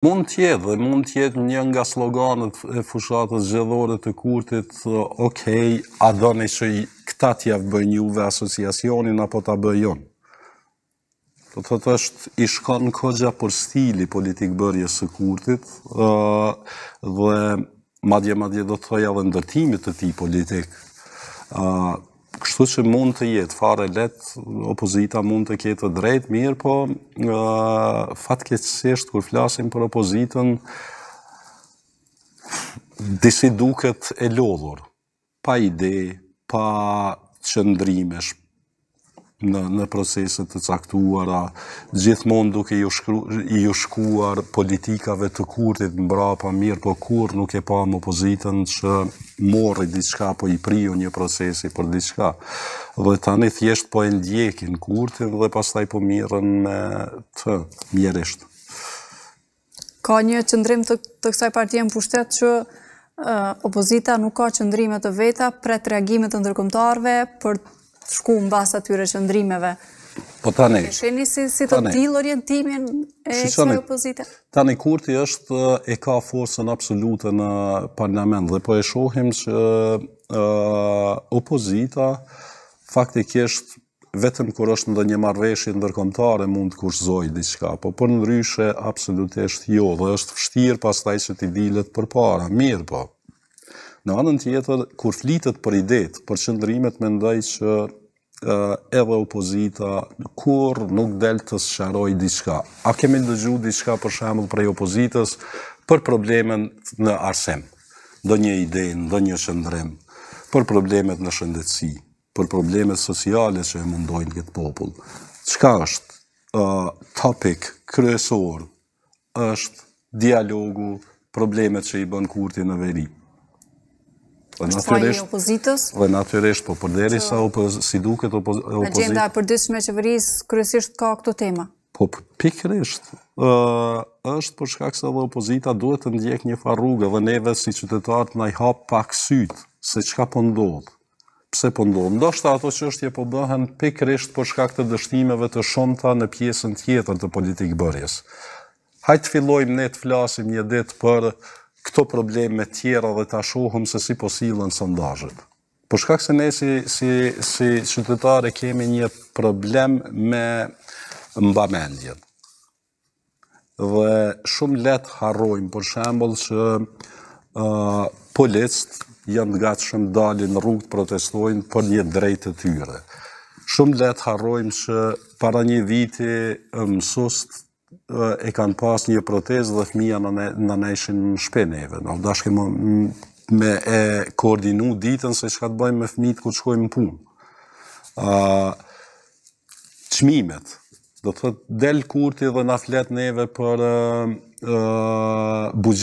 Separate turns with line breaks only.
Mund tjetë dhe mund tjetë një nga sloganët e fushatës gjëdhore të kurtit, okej, a do që i këta tja vë bëjnë ju asociacionin, apo të bëjnë? Të të të është i shkanë në këgja për stili politikë bërje së kurtit, dhe madje madje do të thëja dhe ndërtimit të ti politikë, Kështu që mund të jetë, fare letë, opozita mund të kjetë drejtë, mirë, po fatke kur flasim për opozitën, disi duket e lodhur, pa ide, pa qëndrimesh në proceset të caktuara, gjithmonë duke i u shkuar politikave të kurtit në brapa, mirë, po kur nuk e pa më opozitën që morri diçka apo i priu një procesi për diçka. Dhe tani thjesht po e ndjekin kurtin dhe pastaj po mirën të mjerisht.
Ka një qëndrim të, kësaj kësaj partijen pushtet që opozita nuk ka qëndrimet të veta për të reagimet të ndërkomtarve për të shku në basa të tyre qëndrimeve. Po tani... Në sheni si të dilë orientimin e kësa e opozita?
Tani Kurti është e ka forësën absolute në parlament dhe po e shohim që opozita faktik vetëm kër është në dhe një marveshje ndërkomtare mund të kushzoj diçka, po për ndryshe absolutisht jo, dhe është fështirë pas taj që t'i dilet për para, mirë po. Në anën tjetër, kur flitet për idet, për qëndrimet me ndaj që edhe opozita kur nuk del të sharoj diçka. A kemi dëgju diçka për shemëll prej opozitës për problemen në arsem, do një idejnë, do një shëndrem, për problemet në shëndetësi, për problemet sociale që e mundojnë këtë popull. Qka është topik kryesor është dialogu problemet që i bën kurti në veri. Po natyresht
opozitës. Po
natyresht, po përderi sa si duket opozitë. Agenda
e përditshme e qeverisë kryesisht ka këto tema.
Po pikërisht, është për shkak se edhe opozita duhet të ndjek një farrugë, dhe neve si qytetarët na i hap pak syt se çka po ndodh. Pse po ndodh? Ndoshta ato çështje po bëhen pikërisht për shkak të dështimeve të shonta në pjesën tjetër të politikë bërjes. Hajtë fillojmë ne të flasim një ditë për këto probleme tjera dhe ta shohëm se si posilën sondajët. Për po shkak se ne si, si, qytetare kemi një problem me mbamendjen. Dhe shumë letë harrojmë, për shembol që uh, policët janë nga të shumë dalin rrugë protestojnë për një drejtë të tyre. Shumë letë harrojmë që para një viti mësust e kanë pas një protezë dhe fëmija në në në shpeneve. Në më me e koordinu ditën se që ka të bëjmë me fëmit ku të shkojmë punë. Qmimet, do të thëtë del kurti dhe na fletë neve për bugjetin,